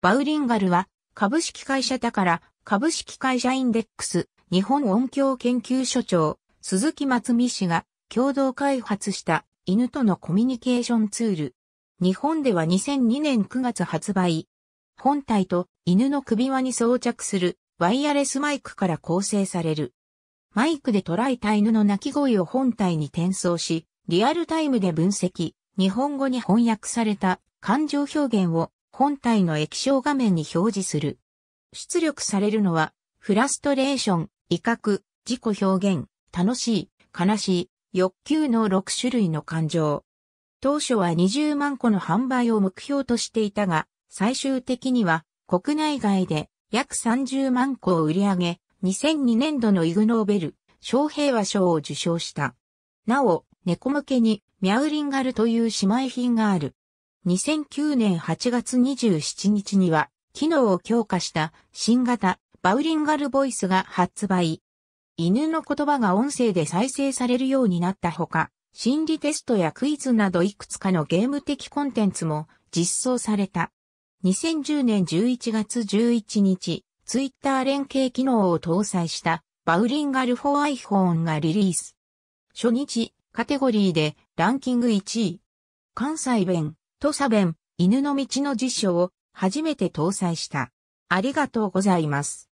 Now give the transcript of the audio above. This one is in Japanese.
バウリンガルは、株式会社宝、株式会社インデックス、日本音響研究所長、鈴木松美氏が共同開発した犬とのコミュニケーションツール。日本では2002年9月発売。本体と犬の首輪に装着するワイヤレスマイクから構成される。マイクで捉えた犬の鳴き声を本体に転送し、リアルタイムで分析、日本語に翻訳された感情表現を本体の液晶画面に表示する。出力されるのは、フラストレーション、威嚇、自己表現、楽しい、悲しい、欲求の6種類の感情。当初は20万個の販売を目標としていたが、最終的には国内外で約30万個を売り上げ、2002年度のイグノーベル、小平和賞を受賞した。なお、猫向けにミャウリンガルという姉妹品がある。2009年8月27日には、機能を強化した新型バウリンガルボイスが発売。犬の言葉が音声で再生されるようになったほか、心理テストやクイズなどいくつかのゲーム的コンテンツも実装された。2010年11月11日、ツイッター連携機能を搭載したバウリンガル 4iPhone がリリース。初日、カテゴリーでランキング1位。関西弁、土佐弁、犬の道の辞書を初めて搭載した。ありがとうございます。